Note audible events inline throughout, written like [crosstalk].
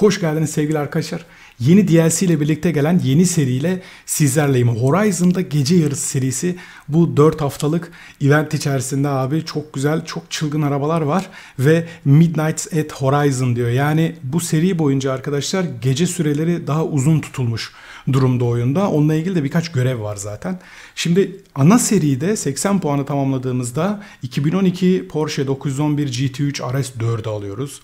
Hoş geldiniz sevgili arkadaşlar. Yeni DLC ile birlikte gelen yeni seriyle sizlerleyim. Horizon'da gece yarısı serisi bu 4 haftalık event içerisinde abi çok güzel çok çılgın arabalar var ve Midnight at Horizon diyor. Yani bu seri boyunca arkadaşlar gece süreleri daha uzun tutulmuş durumda oyunda. Onunla ilgili de birkaç görev var zaten. Şimdi ana seride 80 puanı tamamladığımızda 2012 Porsche 911 GT3 RS 4'ü alıyoruz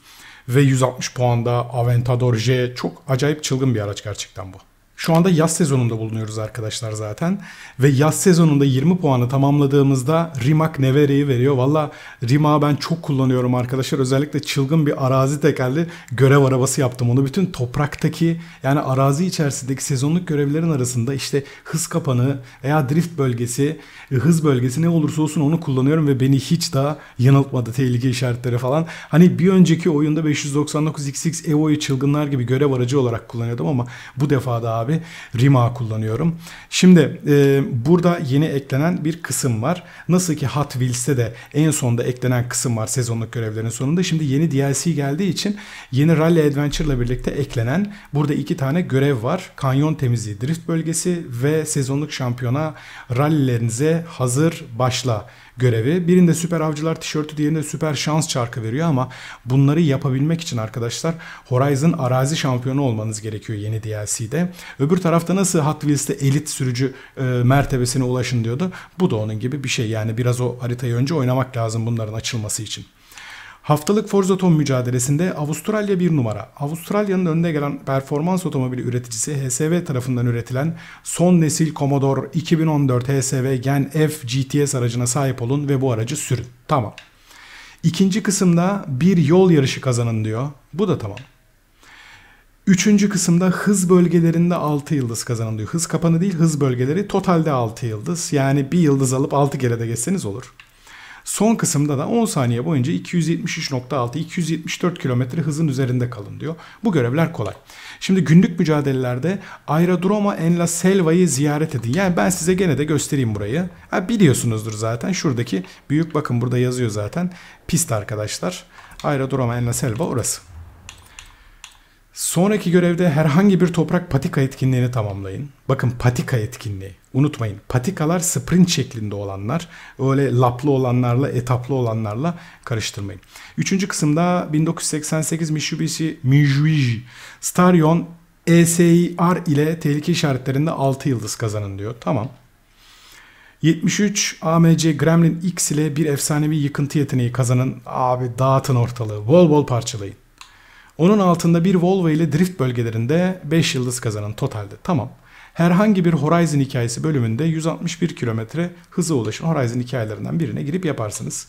ve 160 puanda Aventador J çok acayip çılgın bir araç gerçekten bu. Şu anda yaz sezonunda bulunuyoruz arkadaşlar zaten. Ve yaz sezonunda 20 puanı tamamladığımızda Rimac Nevere'yi veriyor. Valla Rimac ben çok kullanıyorum arkadaşlar. Özellikle çılgın bir arazi tekerli görev arabası yaptım. Onu bütün topraktaki yani arazi içerisindeki sezonluk görevlerin arasında işte hız kapanı veya drift bölgesi, e, hız bölgesi ne olursa olsun onu kullanıyorum ve beni hiç daha yanıltmadı tehlike işaretleri falan. Hani bir önceki oyunda 599 XX EVO'yu çılgınlar gibi görev aracı olarak kullanıyordum ama bu defa da abi abi Rima kullanıyorum. Şimdi e, burada yeni eklenen bir kısım var. Nasıl ki Hot Wheels'te de en sonda eklenen kısım var sezonluk görevlerin sonunda. Şimdi yeni DLC geldiği için yeni Rally Adventure ile birlikte eklenen burada iki tane görev var. Kanyon temizliği drift bölgesi ve sezonluk şampiyona rallilerinize hazır başla görevi. Birinde süper avcılar tişörtü diğerinde süper şans çarkı veriyor ama bunları yapabilmek için arkadaşlar Horizon arazi şampiyonu olmanız gerekiyor yeni DLC'de. Öbür tarafta nasıl Hot Wheels'te elit sürücü e, mertebesine ulaşın diyordu. Bu da onun gibi bir şey yani biraz o haritayı önce oynamak lazım bunların açılması için. Haftalık Forza Tom mücadelesinde Avustralya bir numara. Avustralya'nın önde gelen performans otomobili üreticisi HSV tarafından üretilen son nesil Commodore 2014 HSV Gen F GTS aracına sahip olun ve bu aracı sürün. Tamam. İkinci kısımda bir yol yarışı kazanın diyor. Bu da tamam. Üçüncü kısımda hız bölgelerinde 6 yıldız kazanın diyor. Hız kapanı değil hız bölgeleri totalde 6 yıldız. Yani bir yıldız alıp 6 kere de geçseniz olur. Son kısımda da 10 saniye boyunca 273.6-274 km hızın üzerinde kalın diyor. Bu görevler kolay. Şimdi günlük mücadelelerde Aerodroma en la Selva'yı ziyaret edin. Yani ben size gene de göstereyim burayı. Ha, biliyorsunuzdur zaten şuradaki büyük bakın burada yazıyor zaten. Pist arkadaşlar. Aerodroma en la Selva orası. Sonraki görevde herhangi bir toprak patika etkinliğini tamamlayın. Bakın patika etkinliği. Unutmayın patikalar sprint şeklinde olanlar öyle laplı olanlarla etaplı olanlarla karıştırmayın. Üçüncü kısımda 1988 Mitsubishi Mijuiji Starion ESIR ile tehlike işaretlerinde 6 yıldız kazanın diyor. Tamam. 73 AMC Gremlin X ile bir efsanevi yıkıntı yeteneği kazanın. Abi dağıtın ortalığı. Bol bol parçalayın. Onun altında bir Volvo ile drift bölgelerinde 5 yıldız kazanın totalde. Tamam. Herhangi bir Horizon hikayesi bölümünde 161 kilometre hıza ulaşan Horizon hikayelerinden birine girip yaparsınız.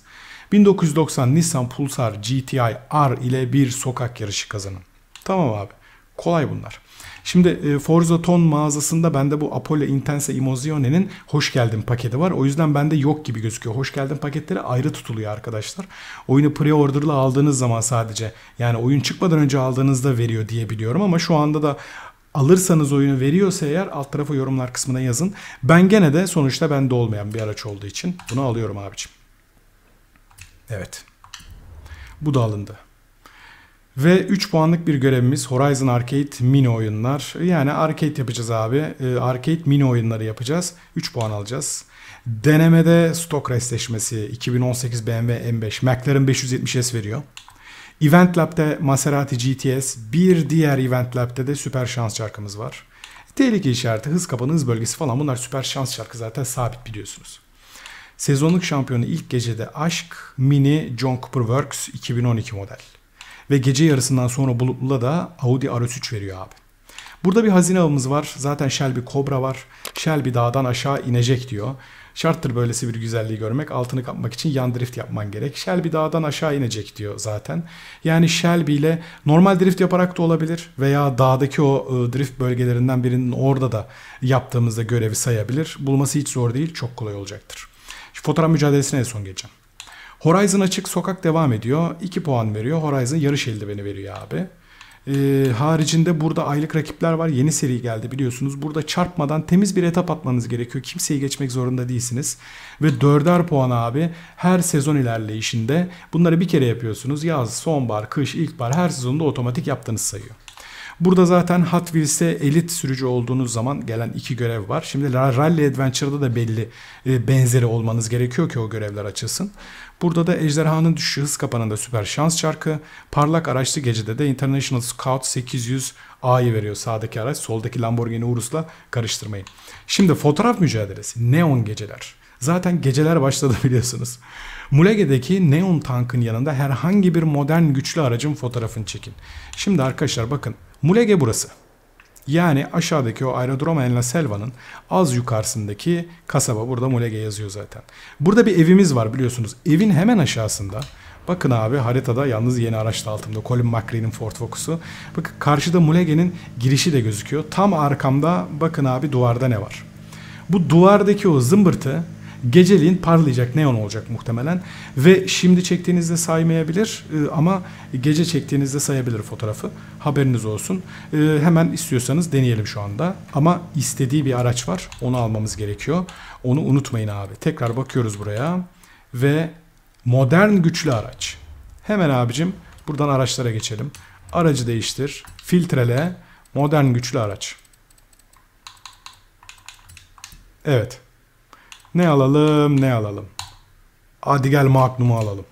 1990 Nissan Pulsar GTI R ile bir sokak yarışı kazanın. Tamam abi. Kolay bunlar. Şimdi e, Forza Ton mağazasında bende bu Apollo Intense Emozione'nin hoş geldin paketi var. O yüzden bende yok gibi gözüküyor. Hoş geldin paketleri ayrı tutuluyor arkadaşlar. Oyunu pre-order'la aldığınız zaman sadece yani oyun çıkmadan önce aldığınızda veriyor diye biliyorum ama şu anda da alırsanız oyunu veriyorsa eğer alt tarafı yorumlar kısmına yazın. Ben gene de sonuçta bende olmayan bir araç olduğu için bunu alıyorum abicim. Evet. Bu da alındı. Ve 3 puanlık bir görevimiz Horizon Arcade mini oyunlar. Yani arcade yapacağız abi. Ee, arcade mini oyunları yapacağız. 3 puan alacağız. Denemede stok restleşmesi 2018 BMW M5 McLaren 570S veriyor. Event Lab'de Maserati GTS, bir diğer Event Lab'de de süper şans çarkımız var. Tehlike işareti, hız kapanı, hız bölgesi falan bunlar süper şans çarkı zaten sabit biliyorsunuz. Sezonluk şampiyonu ilk gecede Aşk Mini John Cooper Works 2012 model. Ve gece yarısından sonra bulutlu da Audi RS3 veriyor abi. Burada bir hazine avımız var. Zaten Shelby Cobra var. Shelby dağdan aşağı inecek diyor. Şarttır böylesi bir güzelliği görmek. Altını kapmak için yan drift yapman gerek. Shelby dağdan aşağı inecek diyor zaten. Yani Shelby ile normal drift yaparak da olabilir veya dağdaki o e, drift bölgelerinden birinin orada da yaptığımızda görevi sayabilir. Bulması hiç zor değil. Çok kolay olacaktır. Şu fotoğraf mücadelesine en son geçeceğim. Horizon açık sokak devam ediyor. 2 puan veriyor. Horizon yarış eldiveni veriyor abi. E, haricinde burada aylık rakipler var. Yeni seri geldi biliyorsunuz. Burada çarpmadan temiz bir etap atmanız gerekiyor. Kimseyi geçmek zorunda değilsiniz. Ve dörder puan abi her sezon ilerleyişinde bunları bir kere yapıyorsunuz. Yaz, sonbahar, kış, ilkbahar her sezonda otomatik yaptığınız sayıyor. Burada zaten Hot Wheels'e elit sürücü olduğunuz zaman gelen iki görev var. Şimdi Rally Adventure'da da belli e, benzeri olmanız gerekiyor ki o görevler açılsın. Burada da Ejderhanın Düşüşü Hız Kapanında Süper Şans Çarkı, Parlak Araçlı Gecede de International Scout 800 A'yı veriyor sağdaki araç. Soldaki Lamborghini Urus'la karıştırmayın. Şimdi fotoğraf mücadelesi. Neon geceler. Zaten geceler başladı [laughs] biliyorsunuz. Mulege'deki neon tankın yanında herhangi bir modern güçlü aracın fotoğrafını çekin. Şimdi arkadaşlar bakın Mulege burası. Yani aşağıdaki o aerodroma en la Selva'nın az yukarısındaki kasaba burada Mulege yazıyor zaten. Burada bir evimiz var biliyorsunuz. Evin hemen aşağısında Bakın abi haritada yalnız yeni araçta altımda Colin McRae'nin Ford Focus'u. Bakın karşıda Mulege'nin girişi de gözüküyor. Tam arkamda bakın abi duvarda ne var. Bu duvardaki o zımbırtı Geceliğin parlayacak neon olacak muhtemelen ve şimdi çektiğinizde saymayabilir e, ama gece çektiğinizde sayabilir fotoğrafı. Haberiniz olsun. E, hemen istiyorsanız deneyelim şu anda. Ama istediği bir araç var. Onu almamız gerekiyor. Onu unutmayın abi. Tekrar bakıyoruz buraya ve modern güçlü araç. Hemen abicim buradan araçlara geçelim. Aracı değiştir. Filtrele modern güçlü araç. Evet. Ne alalım ne alalım. Hadi gel Magnum'u alalım.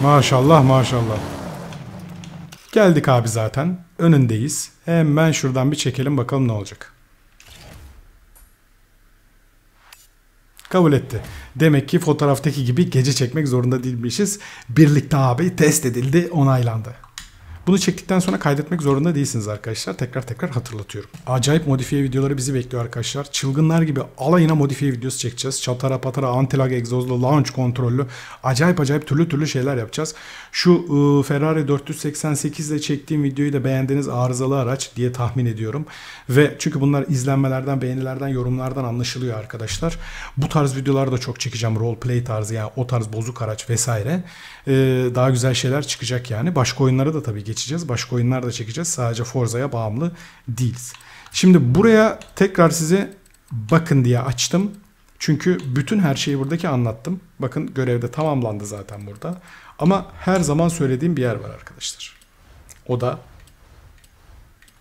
Maşallah maşallah. Geldik abi zaten. Önündeyiz. Hemen şuradan bir çekelim bakalım ne olacak. kabul etti. Demek ki fotoğraftaki gibi gece çekmek zorunda değilmişiz. Birlikte abi test edildi, onaylandı. Bunu çektikten sonra kaydetmek zorunda değilsiniz arkadaşlar. Tekrar tekrar hatırlatıyorum. Acayip modifiye videoları bizi bekliyor arkadaşlar. Çılgınlar gibi alayına modifiye videosu çekeceğiz. Çatara patara antilag egzozlu, launch kontrollü. Acayip acayip türlü türlü şeyler yapacağız. Şu ıı, Ferrari 488 ile çektiğim videoyu da beğendiğiniz arızalı araç diye tahmin ediyorum. Ve çünkü bunlar izlenmelerden, beğenilerden, yorumlardan anlaşılıyor arkadaşlar. Bu tarz videolar da çok çekeceğim. Roleplay tarzı yani o tarz bozuk araç vesaire. Ee, daha güzel şeyler çıkacak yani. Başka oyunları da tabii geç geçeceğiz. Başka oyunlar da çekeceğiz. Sadece Forza'ya bağımlı değiliz. Şimdi buraya tekrar size bakın diye açtım. Çünkü bütün her şeyi buradaki anlattım. Bakın görevde tamamlandı zaten burada. Ama her zaman söylediğim bir yer var arkadaşlar. O da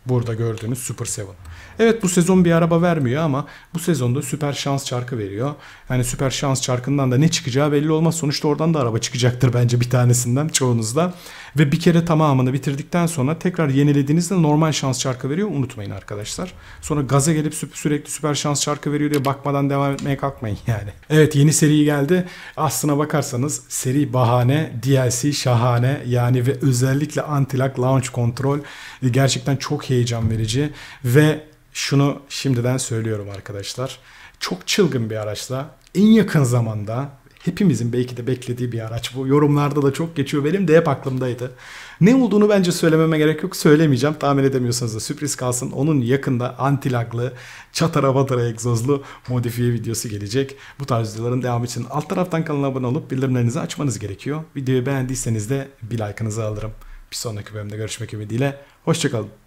burada gördüğünüz Super 7. Evet bu sezon bir araba vermiyor ama bu sezonda süper şans çarkı veriyor. Yani süper şans çarkından da ne çıkacağı belli olmaz. Sonuçta oradan da araba çıkacaktır bence bir tanesinden çoğunuzda. Ve bir kere tamamını bitirdikten sonra tekrar yenilediğinizde normal şans çarkı veriyor. Unutmayın arkadaşlar. Sonra gaza gelip sürekli süper şans çarkı veriyor diye bakmadan devam etmeye kalkmayın yani. Evet yeni seri geldi. Aslına bakarsanız seri bahane, DLC şahane yani ve özellikle antilak launch kontrol e, gerçekten çok heyecan verici ve şunu şimdiden söylüyorum arkadaşlar. Çok çılgın bir araçla en yakın zamanda hepimizin belki de beklediği bir araç bu. Yorumlarda da çok geçiyor. Benim de hep aklımdaydı. Ne olduğunu bence söylememe gerek yok. Söylemeyeceğim. Tahmin edemiyorsanız da sürpriz kalsın. Onun yakında antilaglı, çatara batara egzozlu modifiye videosu gelecek. Bu tarz videoların devamı için alt taraftan kanala abone olup bildirimlerinizi açmanız gerekiyor. Videoyu beğendiyseniz de bir like'ınızı alırım. Bir sonraki bölümde görüşmek ümidiyle. Hoşçakalın.